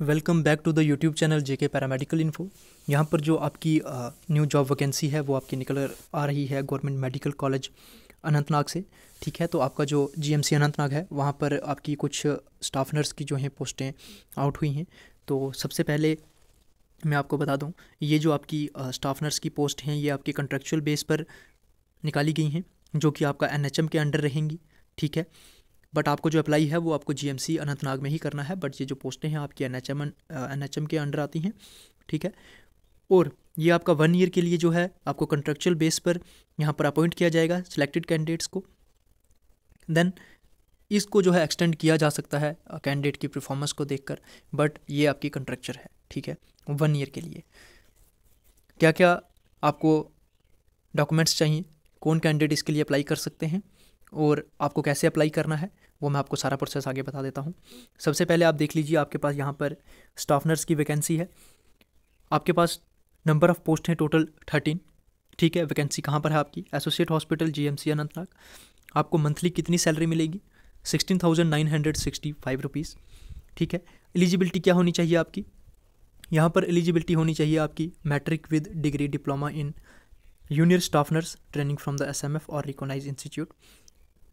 welcome back to the YouTube channel JK paramedical info यहाँ पर जो आपकी न्यू जॉब वैकेंसी है वो आपकी निकल आ रही है गवर्नमेंट मेडिकल कॉलेज अनंतनाग से ठीक है तो आपका जो जीएमसी अनंतनाग है वहाँ पर आपकी कुछ स्टाफ नर्स की जो हैं पोस्टें आउट हुई हैं तो सबसे पहले मैं आपको बता दूँ ये जो आपकी स्टाफ नर्स की पोस्ट हैं ये आपके कंट्रेक्चुअल बेस पर निकाली गई हैं जो कि आपका एन के अंडर रहेंगी ठीक है बट आपको जो अप्लाई है वो आपको जीएमसी अनंतनाग में ही करना है बट ये जो पोस्टें हैं आपकी N H M N H M के अंडर आती हैं ठीक है और ये आपका वन ईयर के लिए जो है आपको कंट्रेक्चुअल बेस पर यहाँ पर अपॉइंट किया जाएगा सिलेक्टेड कैंडिडेट्स को देन इसको जो है एक्सटेंड किया जा सकता है कैंडिडेट की परफॉर्मेंस को देखकर बट ये आपकी कंट्रेक्चर है ठीक है वन ईयर के लिए क्या क्या आपको डॉक्यूमेंट्स चाहिए कौन कैंडिडेट इसके लिए अप्लाई कर सकते हैं और आपको कैसे अप्लाई करना है वो मैं आपको सारा प्रोसेस आगे बता देता हूँ सबसे पहले आप देख लीजिए आपके पास यहाँ पर स्टाफ नर्स की वैकेंसी है आपके पास नंबर ऑफ़ पोस्ट हैं टोटल थर्टीन ठीक है वैकेंसी कहाँ पर है आपकी associate hospital G M C Anantnag आपको मंथली कितनी सैलरी मिलेगी sixteen thousand nine hundred sixty five rupees ठीक है एलिजिबिलिटी क्या होनी चाहिए आपकी यहाँ पर एलिजिबिलिटी होनी चाहिए आपकी matric with degree diploma in junior staff nurse training from the S M F और रिकोनाइज इंस्टीट्यूट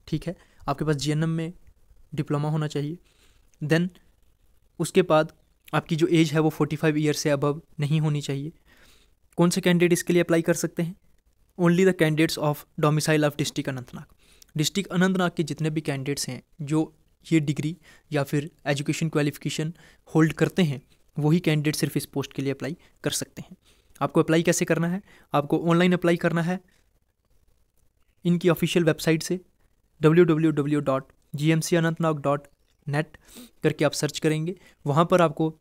ठीक है आपके पास जी में डिप्लोमा होना चाहिए देन उसके बाद आपकी जो एज है वो फोर्टी फाइव ईयर से अबव नहीं होनी चाहिए कौन से कैंडिडेट इसके लिए अप्लाई कर सकते हैं only the candidates of domicile of district Anantnag district Anantnag के जितने भी कैंडिडेट्स हैं जो ये डिग्री या फिर एजुकेशन क्वालिफिकेशन होल्ड करते हैं वही कैंडिडेट सिर्फ इस पोस्ट के लिए अप्लाई कर सकते हैं आपको अप्लाई कैसे करना है आपको ऑनलाइन अप्लाई करना है इनकी ऑफिशियल वेबसाइट से W W W dot G M C Anantnag dot net करके आप सर्च करेंगे वहाँ पर आपको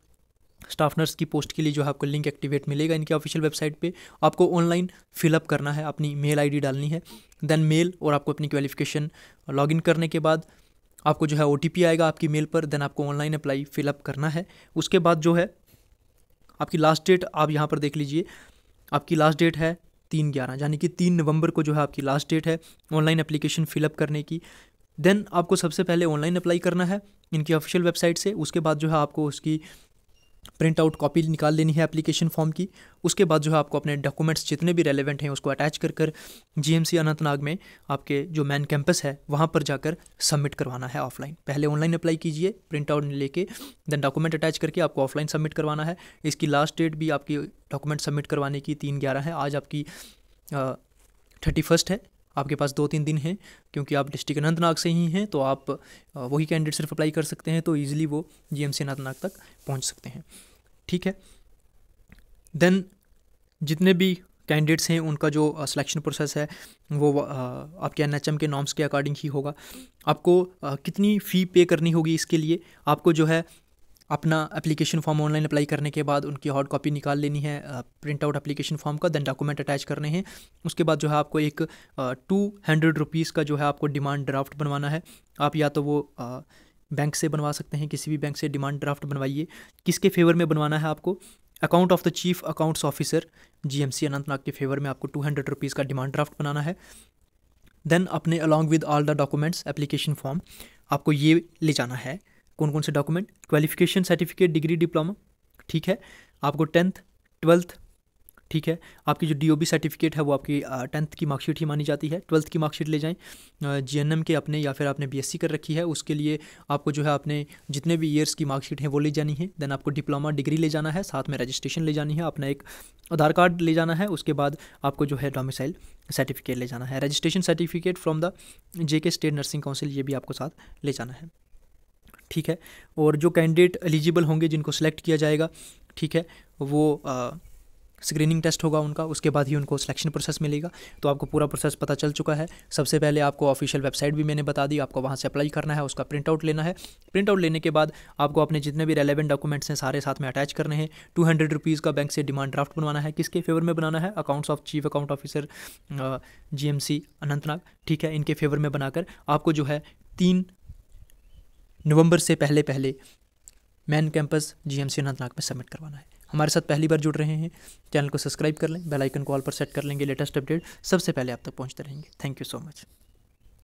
स्टाफ नर्स की पोस्ट के लिए जो है आपको लिंक एक्टिवेट मिलेगा इनकी ऑफिशियल वेबसाइट पे आपको ऑनलाइन फिलअप करना है अपनी मेल आईडी डालनी है देन मेल और आपको अपनी क्वालिफिकेशन लॉगिन करने के बाद आपको जो है ओ आएगा आपकी मेल पर देन आपको ऑनलाइन अप्लाई फिलअप करना है उसके बाद जो है आपकी लास्ट डेट आप यहाँ पर देख लीजिए आपकी लास्ट डेट है तीन ग्यारह यानी कि तीन नवंबर को जो है आपकी लास्ट डेट है ऑनलाइन एप्लीकेशन फिलअप करने की देन आपको सबसे पहले ऑनलाइन अप्लाई करना है इनकी ऑफिशियल वेबसाइट से उसके बाद जो है आपको उसकी प्रिंट आउट कॉपी निकाल लेनी है एप्लीकेशन फॉर्म की उसके बाद जो है आपको अपने डॉक्यूमेंट्स जितने भी रेलेवेंट हैं उसको अटैच कर कर सी अनंतनाग में आपके जो मैन कैंपस है वहाँ पर जाकर सबमिट करवाना है ऑफलाइन पहले ऑनलाइन अप्लाई कीजिए प्रिंट आउट लेके देन डॉक्यूमेंट अटैच करके आपको ऑफलाइन सबमिट करवाना है इसकी लास्ट डेट भी आपकी डॉक्यूमेंट सबमिट करवाने की तीन ग्यारह है आज आपकी थर्टी फर्स्ट है आपके पास दो तीन दिन हैं क्योंकि आप डिस्ट्रिक्ट अनंतनाग से ही हैं तो आप वही कैंडिडेट सिर्फ अप्लाई कर सकते हैं तो ईजिली वो जी एम अनंतनाग तक पहुँच सकते हैं ठीक है देन जितने भी कैंडिडेट्स हैं उनका जो सिलेक्शन प्रोसेस है वो आपके एन के नॉर्म्स के अकॉर्डिंग ही होगा आपको कितनी फ़ी पे करनी होगी इसके लिए आपको जो है अपना एप्लीकेशन फॉर्म ऑनलाइन अप्लाई करने के बाद उनकी हार्ड कॉपी निकाल लेनी है प्रिंट आउट एप्लीकेशन फॉर्म का देन डॉक्यूमेंट अटैच करने हैं उसके बाद जो है आपको एक टू हंड्रेड रुपीज़ का जो है आपको डिमांड ड्राफ्ट बनवाना है आप या तो वो बैंक से बनवा सकते हैं किसी भी बैंक से डिमांड ड्राफ्ट बनवाइए किसके फेवर में बनवाना है आपको account of the chief accounts officer G Anantnag के फेवर में आपको टू हंड्रेड रुपीज़ का डिमांड ड्राफ्ट बनाना है देन अपने along with all the documents application form आपको ये ले जाना है कौन कौन से document qualification certificate degree diploma ठीक है आपको टेंथ ट्वेल्थ ठीक है आपकी जो डीओबी सर्टिफिकेट है वो आपकी टेंथ की मार्कशीट ही मानी जाती है ट्वेल्थ की मार्कशीट ले जाएं जीएनएम के अपने या फिर आपने बीएससी कर रखी है उसके लिए आपको जो है आपने जितने भी ईयर्स की मार्कशीट है वो ले जानी है देन आपको डिप्लोमा डिग्री ले जाना है साथ में रजिस्ट्रेशन ले जानी है अपना एक आधार कार्ड ले जाना है उसके बाद आपको जो है डोमिसाइल सर्टिफिकेट ले जाना है registration certificate from the J state nursing council ये भी आपको साथ ले जाना है ठीक है और जो कैंडिडेट एलिजिबल होंगे जिनको सिलेक्ट किया जाएगा ठीक है वो स्क्रीनिंग टेस्ट होगा उनका उसके बाद ही उनको सिलेक्शन प्रोसेस मिलेगा तो आपको पूरा प्रोसेस पता चल चुका है सबसे पहले आपको ऑफिशियल वेबसाइट भी मैंने बता दी आपको वहाँ से अप्लाई करना है उसका प्रिंट आउट लेना है प्रिंट आउट लेने के बाद आपको अपने जितने भी रेलेवेंट डॉक्यूमेंट्स हैं सारे साथ में अटैच करने हैं टू हंड्रेड रुपीज़ का बैंक से डिमांड ड्राफ्ट बनवाना है किसके फेवर में बनाना है accounts of chief account officer G M C Anantnag ठीक है इनके फेवर में बनाकर आपको जो है तीन नवंबर से पहले पहले मैन कैंपस जीएमसी अनंतनाग में सबमिट करवाना है हमारे साथ पहली बार जुड़ रहे हैं चैनल को सब्सक्राइब कर लें बेल आइकन कॉल पर सेट कर लेंगे लेटेस्ट अपडेट सबसे पहले आप तक पहुंचते रहेंगे थैंक यू सो मच